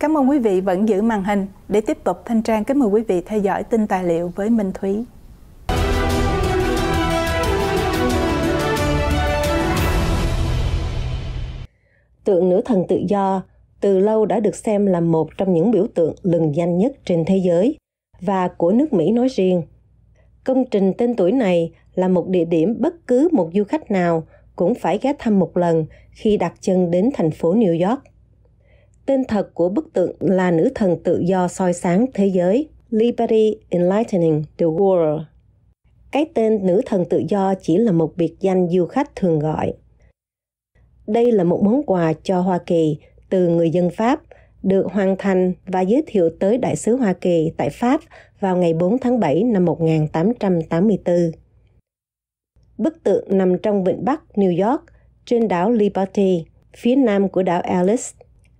Cảm ơn quý vị vẫn giữ màn hình. Để tiếp tục Thanh Trang kính mời quý vị theo dõi tin tài liệu với Minh Thúy. Tượng nữ thần tự do từ lâu đã được xem là một trong những biểu tượng lừng danh nhất trên thế giới và của nước Mỹ nói riêng. Công trình tên tuổi này là một địa điểm bất cứ một du khách nào cũng phải ghé thăm một lần khi đặt chân đến thành phố New York. Tên thật của bức tượng là nữ thần tự do soi sáng thế giới, Liberty Enlightening the World. Cái tên nữ thần tự do chỉ là một biệt danh du khách thường gọi. Đây là một món quà cho Hoa Kỳ từ người dân Pháp, được hoàn thành và giới thiệu tới Đại sứ Hoa Kỳ tại Pháp vào ngày 4 tháng 7 năm 1884. Bức tượng nằm trong vịnh Bắc New York, trên đảo Liberty, phía nam của đảo Ellis,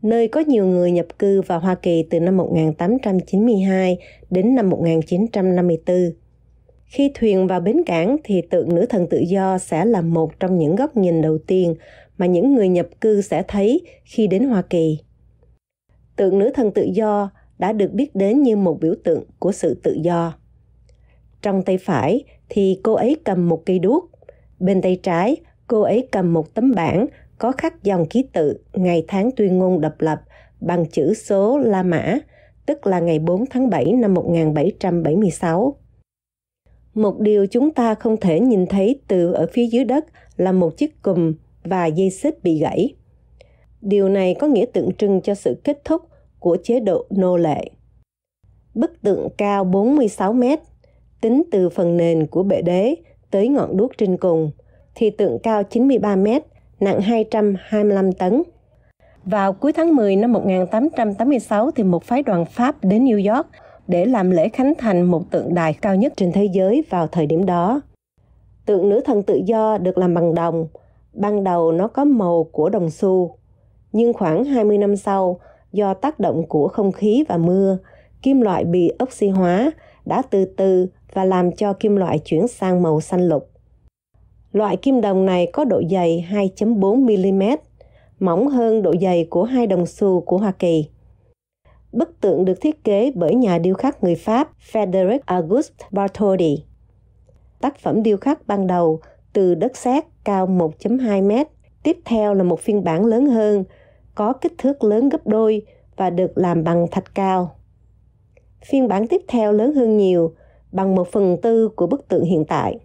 nơi có nhiều người nhập cư vào Hoa Kỳ từ năm 1892 đến năm 1954. Khi thuyền vào bến cảng thì tượng nữ thần tự do sẽ là một trong những góc nhìn đầu tiên mà những người nhập cư sẽ thấy khi đến Hoa Kỳ. Tượng nữ thần tự do đã được biết đến như một biểu tượng của sự tự do. Trong tay phải thì cô ấy cầm một cây đuốc, bên tay trái cô ấy cầm một tấm bảng có khắc dòng ký tự ngày tháng tuyên ngôn độc lập bằng chữ số La Mã, tức là ngày 4 tháng 7 năm 1776. Một điều chúng ta không thể nhìn thấy từ ở phía dưới đất là một chiếc cùm và dây xích bị gãy. Điều này có nghĩa tượng trưng cho sự kết thúc của chế độ nô lệ. Bức tượng cao 46 mét, tính từ phần nền của bệ đế tới ngọn đuốc trên cùng, thì tượng cao 93 mét nặng 225 tấn. Vào cuối tháng 10 năm 1886 thì một phái đoàn Pháp đến New York để làm lễ khánh thành một tượng đài cao nhất trên thế giới vào thời điểm đó. Tượng nữ thần tự do được làm bằng đồng, ban đầu nó có màu của đồng xu. Nhưng khoảng 20 năm sau, do tác động của không khí và mưa, kim loại bị oxy hóa đã từ từ và làm cho kim loại chuyển sang màu xanh lục. Loại kim đồng này có độ dày 2.4 mm, mỏng hơn độ dày của hai đồng xu của Hoa Kỳ. Bức tượng được thiết kế bởi nhà điêu khắc người Pháp Frederic Auguste Bartholdi. Tác phẩm điêu khắc ban đầu từ đất sét cao 1.2 m, tiếp theo là một phiên bản lớn hơn, có kích thước lớn gấp đôi và được làm bằng thạch cao. Phiên bản tiếp theo lớn hơn nhiều, bằng một phần tư của bức tượng hiện tại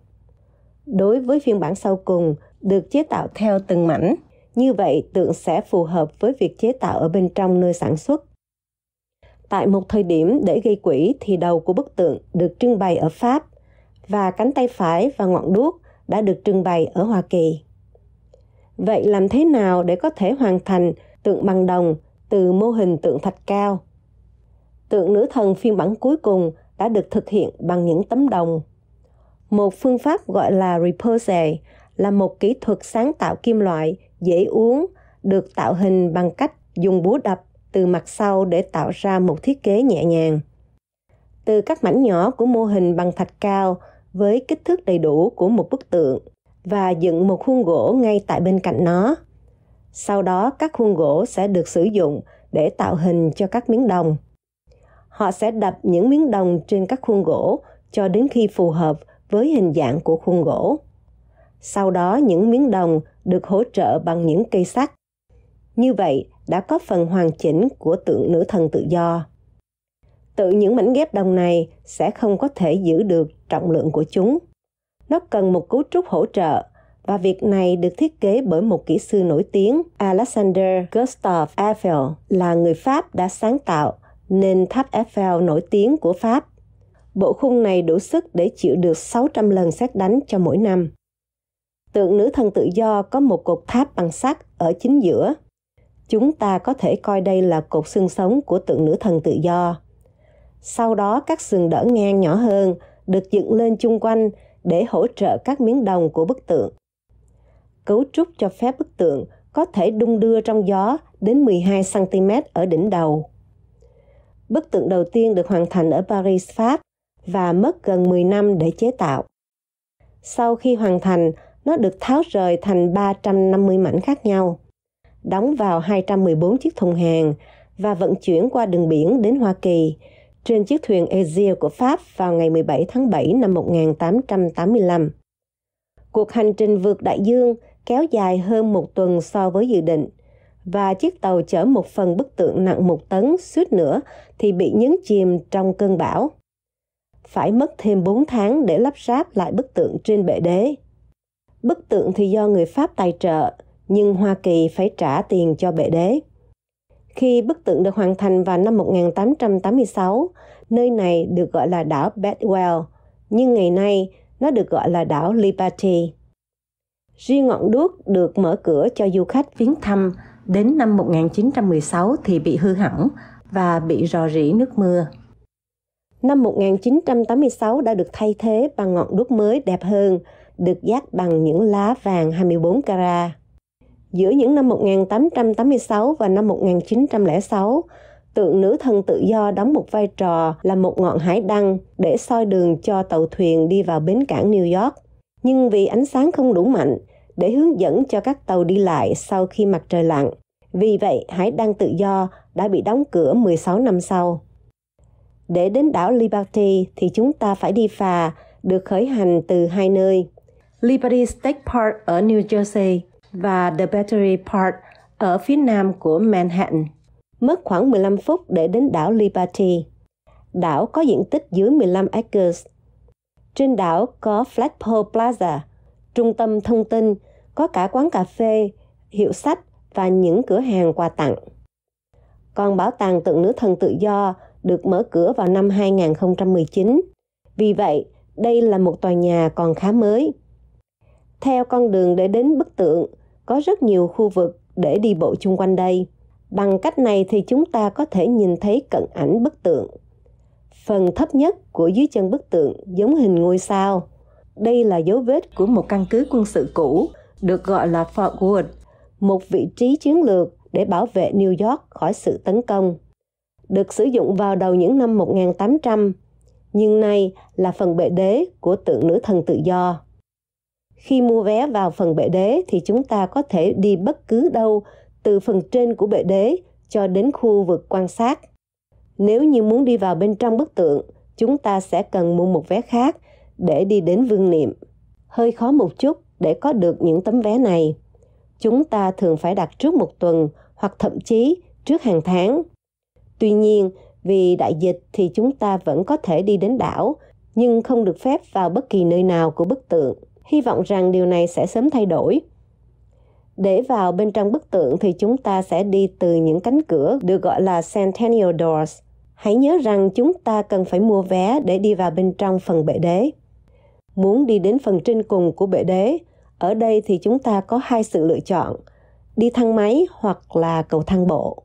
đối với phiên bản sau cùng được chế tạo theo từng mảnh. Như vậy, tượng sẽ phù hợp với việc chế tạo ở bên trong nơi sản xuất. Tại một thời điểm để gây quỹ thì đầu của bức tượng được trưng bày ở Pháp và cánh tay phải và ngọn đuốc đã được trưng bày ở Hoa Kỳ. Vậy làm thế nào để có thể hoàn thành tượng bằng đồng từ mô hình tượng thạch cao? Tượng nữ thần phiên bản cuối cùng đã được thực hiện bằng những tấm đồng một phương pháp gọi là repose là một kỹ thuật sáng tạo kim loại dễ uống được tạo hình bằng cách dùng búa đập từ mặt sau để tạo ra một thiết kế nhẹ nhàng. Từ các mảnh nhỏ của mô hình bằng thạch cao với kích thước đầy đủ của một bức tượng và dựng một khuôn gỗ ngay tại bên cạnh nó. Sau đó các khuôn gỗ sẽ được sử dụng để tạo hình cho các miếng đồng. Họ sẽ đập những miếng đồng trên các khuôn gỗ cho đến khi phù hợp với hình dạng của khuôn gỗ. Sau đó những miếng đồng được hỗ trợ bằng những cây sắt. Như vậy đã có phần hoàn chỉnh của tượng nữ thần tự do. Tự những mảnh ghép đồng này sẽ không có thể giữ được trọng lượng của chúng. Nó cần một cấu trúc hỗ trợ và việc này được thiết kế bởi một kỹ sư nổi tiếng Alexander Gustave Eiffel là người Pháp đã sáng tạo nên tháp Eiffel nổi tiếng của Pháp bộ khung này đủ sức để chịu được 600 lần xét đánh cho mỗi năm. Tượng nữ thần tự do có một cột tháp bằng sắt ở chính giữa. Chúng ta có thể coi đây là cột xương sống của tượng nữ thần tự do. Sau đó các sườn đỡ ngang nhỏ hơn được dựng lên chung quanh để hỗ trợ các miếng đồng của bức tượng. Cấu trúc cho phép bức tượng có thể đung đưa trong gió đến 12 cm ở đỉnh đầu. Bức tượng đầu tiên được hoàn thành ở Paris, Pháp và mất gần 10 năm để chế tạo. Sau khi hoàn thành, nó được tháo rời thành 350 mảnh khác nhau, đóng vào 214 chiếc thùng hàng và vận chuyển qua đường biển đến Hoa Kỳ trên chiếc thuyền Ezir của Pháp vào ngày 17 tháng 7 năm 1885. Cuộc hành trình vượt đại dương kéo dài hơn một tuần so với dự định và chiếc tàu chở một phần bức tượng nặng một tấn suýt nữa thì bị nhấn chìm trong cơn bão phải mất thêm 4 tháng để lắp ráp lại bức tượng trên bệ đế. Bức tượng thì do người Pháp tài trợ, nhưng Hoa Kỳ phải trả tiền cho bệ đế. Khi bức tượng được hoàn thành vào năm 1886, nơi này được gọi là đảo Bedwell, nhưng ngày nay nó được gọi là đảo Liberty. Riêng ngọn đuốc được mở cửa cho du khách viếng thăm đến năm 1916 thì bị hư hỏng và bị rò rỉ nước mưa năm 1986 đã được thay thế bằng ngọn đuốc mới đẹp hơn, được dát bằng những lá vàng 24 carat. Giữa những năm 1886 và năm 1906, tượng nữ thần tự do đóng một vai trò là một ngọn hải đăng để soi đường cho tàu thuyền đi vào bến cảng New York. Nhưng vì ánh sáng không đủ mạnh để hướng dẫn cho các tàu đi lại sau khi mặt trời lặn, vì vậy hải đăng tự do đã bị đóng cửa 16 năm sau. Để đến đảo Liberty thì chúng ta phải đi phà, được khởi hành từ hai nơi. Liberty State Park ở New Jersey và The Battery Park ở phía nam của Manhattan. Mất khoảng 15 phút để đến đảo Liberty. Đảo có diện tích dưới 15 acres. Trên đảo có Flagpole Plaza, trung tâm thông tin, có cả quán cà phê, hiệu sách và những cửa hàng quà tặng. Còn bảo tàng tượng nữ thần tự do được mở cửa vào năm 2019. Vì vậy, đây là một tòa nhà còn khá mới. Theo con đường để đến bức tượng, có rất nhiều khu vực để đi bộ chung quanh đây. Bằng cách này thì chúng ta có thể nhìn thấy cận ảnh bức tượng. Phần thấp nhất của dưới chân bức tượng giống hình ngôi sao. Đây là dấu vết của một căn cứ quân sự cũ, được gọi là Fort Wood, một vị trí chiến lược để bảo vệ New York khỏi sự tấn công được sử dụng vào đầu những năm 1800, nhưng nay là phần bệ đế của tượng nữ thần tự do. Khi mua vé vào phần bệ đế thì chúng ta có thể đi bất cứ đâu từ phần trên của bệ đế cho đến khu vực quan sát. Nếu như muốn đi vào bên trong bức tượng, chúng ta sẽ cần mua một vé khác để đi đến vương niệm. Hơi khó một chút để có được những tấm vé này. Chúng ta thường phải đặt trước một tuần hoặc thậm chí trước hàng tháng Tuy nhiên, vì đại dịch thì chúng ta vẫn có thể đi đến đảo, nhưng không được phép vào bất kỳ nơi nào của bức tượng. Hy vọng rằng điều này sẽ sớm thay đổi. Để vào bên trong bức tượng thì chúng ta sẽ đi từ những cánh cửa được gọi là Centennial Doors. Hãy nhớ rằng chúng ta cần phải mua vé để đi vào bên trong phần bệ đế. Muốn đi đến phần trên cùng của bệ đế, ở đây thì chúng ta có hai sự lựa chọn, đi thang máy hoặc là cầu thang bộ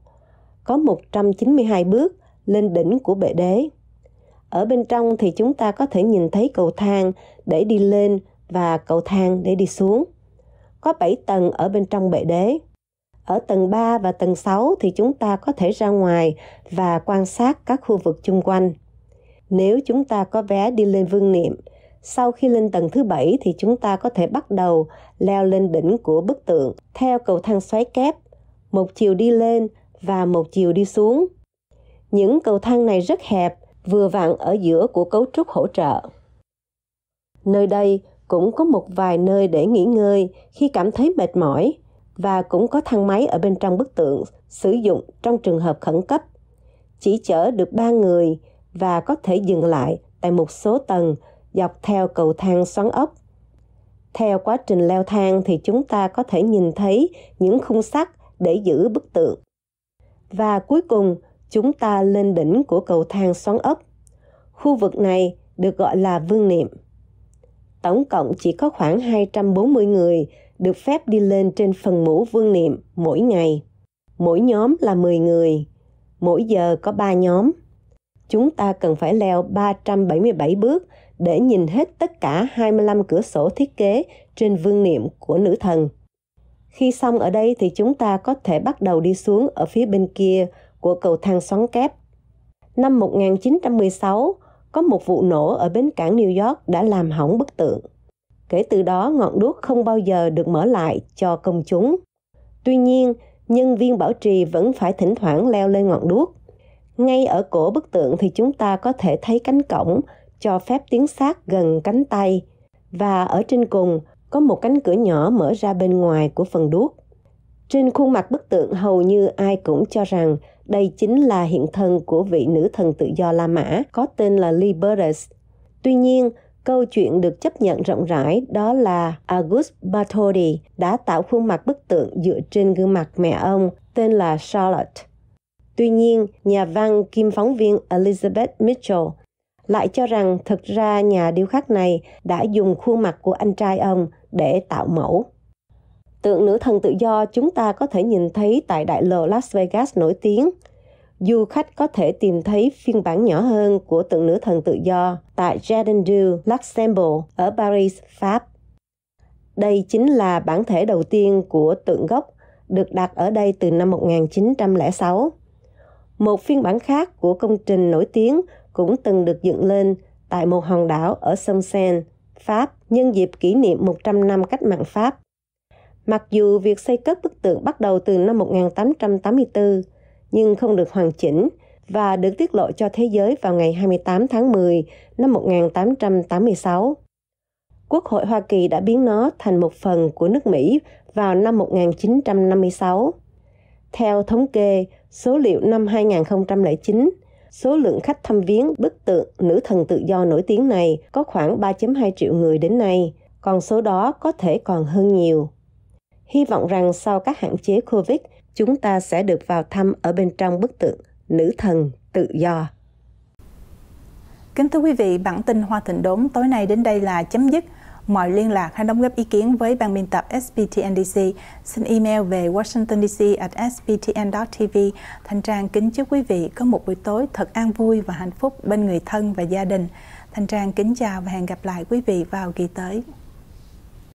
có 192 bước lên đỉnh của bệ đế. Ở bên trong thì chúng ta có thể nhìn thấy cầu thang để đi lên và cầu thang để đi xuống. Có 7 tầng ở bên trong bệ đế. Ở tầng 3 và tầng 6 thì chúng ta có thể ra ngoài và quan sát các khu vực chung quanh. Nếu chúng ta có vé đi lên vương niệm, sau khi lên tầng thứ 7 thì chúng ta có thể bắt đầu leo lên đỉnh của bức tượng theo cầu thang xoáy kép. Một chiều đi lên và một chiều đi xuống. Những cầu thang này rất hẹp, vừa vặn ở giữa của cấu trúc hỗ trợ. Nơi đây cũng có một vài nơi để nghỉ ngơi khi cảm thấy mệt mỏi và cũng có thang máy ở bên trong bức tượng sử dụng trong trường hợp khẩn cấp. Chỉ chở được 3 người và có thể dừng lại tại một số tầng dọc theo cầu thang xoắn ốc. Theo quá trình leo thang thì chúng ta có thể nhìn thấy những khung sắt để giữ bức tượng và cuối cùng chúng ta lên đỉnh của cầu thang xoắn ốc. Khu vực này được gọi là Vương Niệm. Tổng cộng chỉ có khoảng 240 người được phép đi lên trên phần mũ Vương Niệm mỗi ngày. Mỗi nhóm là 10 người, mỗi giờ có 3 nhóm. Chúng ta cần phải leo 377 bước để nhìn hết tất cả 25 cửa sổ thiết kế trên vương niệm của nữ thần. Khi xong ở đây thì chúng ta có thể bắt đầu đi xuống ở phía bên kia của cầu thang xoắn kép. Năm 1916, có một vụ nổ ở bến cảng New York đã làm hỏng bức tượng. Kể từ đó, ngọn đuốc không bao giờ được mở lại cho công chúng. Tuy nhiên, nhân viên bảo trì vẫn phải thỉnh thoảng leo lên ngọn đuốc. Ngay ở cổ bức tượng thì chúng ta có thể thấy cánh cổng cho phép tiến sát gần cánh tay và ở trên cùng có một cánh cửa nhỏ mở ra bên ngoài của phần đuốc. Trên khuôn mặt bức tượng hầu như ai cũng cho rằng đây chính là hiện thân của vị nữ thần tự do La Mã có tên là Libertas. Tuy nhiên, câu chuyện được chấp nhận rộng rãi đó là August Bartholdi đã tạo khuôn mặt bức tượng dựa trên gương mặt mẹ ông tên là Charlotte. Tuy nhiên, nhà văn kim phóng viên Elizabeth Mitchell lại cho rằng thực ra nhà điêu khắc này đã dùng khuôn mặt của anh trai ông để tạo mẫu. Tượng nữ thần tự do chúng ta có thể nhìn thấy tại đại lộ Las Vegas nổi tiếng. Du khách có thể tìm thấy phiên bản nhỏ hơn của tượng nữ thần tự do tại Jardin du Luxembourg ở Paris, Pháp. Đây chính là bản thể đầu tiên của tượng gốc được đặt ở đây từ năm 1906. Một phiên bản khác của công trình nổi tiếng cũng từng được dựng lên tại một hòn đảo ở sông Sen, Pháp nhân dịp kỷ niệm 100 năm cách mạng Pháp. Mặc dù việc xây cất bức tượng bắt đầu từ năm 1884, nhưng không được hoàn chỉnh và được tiết lộ cho thế giới vào ngày 28 tháng 10 năm 1886. Quốc hội Hoa Kỳ đã biến nó thành một phần của nước Mỹ vào năm 1956. Theo thống kê, số liệu năm 2009, Số lượng khách thăm viếng bức tượng nữ thần tự do nổi tiếng này có khoảng 3.2 triệu người đến nay, còn số đó có thể còn hơn nhiều. Hy vọng rằng sau các hạn chế COVID, chúng ta sẽ được vào thăm ở bên trong bức tượng nữ thần tự do. Kính thưa quý vị, bản tin Hoa Thịnh Đốn tối nay đến đây là chấm dứt mọi liên lạc hay đóng góp ý kiến với ban biên tập SBTNDC, xin email về washingtondc tv Thanh Trang kính chúc quý vị có một buổi tối thật an vui và hạnh phúc bên người thân và gia đình. Thanh Trang kính chào và hẹn gặp lại quý vị vào kỳ tới.